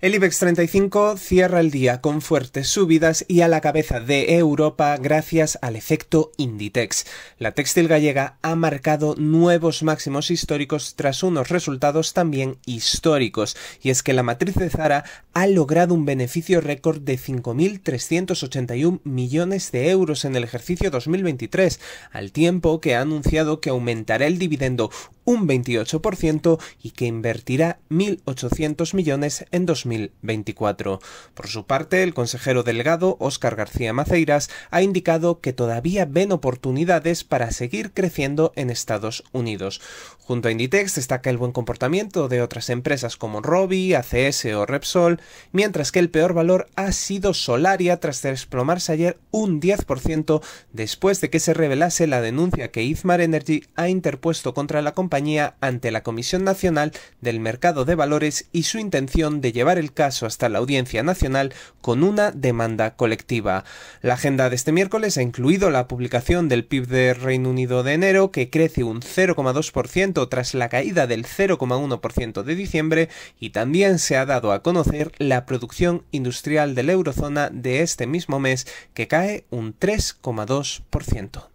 El IBEX 35 cierra el día con fuertes subidas y a la cabeza de Europa gracias al efecto Inditex. La textil gallega ha marcado nuevos máximos históricos tras unos resultados también históricos, y es que la matriz de Zara ha logrado un beneficio récord de 5.381 millones de euros en el ejercicio 2023, al tiempo que ha anunciado que aumentará el dividendo un 28% y que invertirá 1.800 millones en 2024. Por su parte, el consejero delegado, Óscar García Maceiras, ha indicado que todavía ven oportunidades para seguir creciendo en Estados Unidos. Junto a Inditex destaca el buen comportamiento de otras empresas como Robi, ACS o Repsol, mientras que el peor valor ha sido Solaria tras desplomarse ayer un 10% después de que se revelase la denuncia que Izmar Energy ha interpuesto contra la compañía ante la Comisión Nacional del Mercado de Valores y su intención de llevar el caso hasta la Audiencia Nacional con una demanda colectiva. La agenda de este miércoles ha incluido la publicación del PIB de Reino Unido de enero, que crece un 0,2% tras la caída del 0,1% de diciembre, y también se ha dado a conocer la producción industrial de la eurozona de este mismo mes, que cae un 3,2%.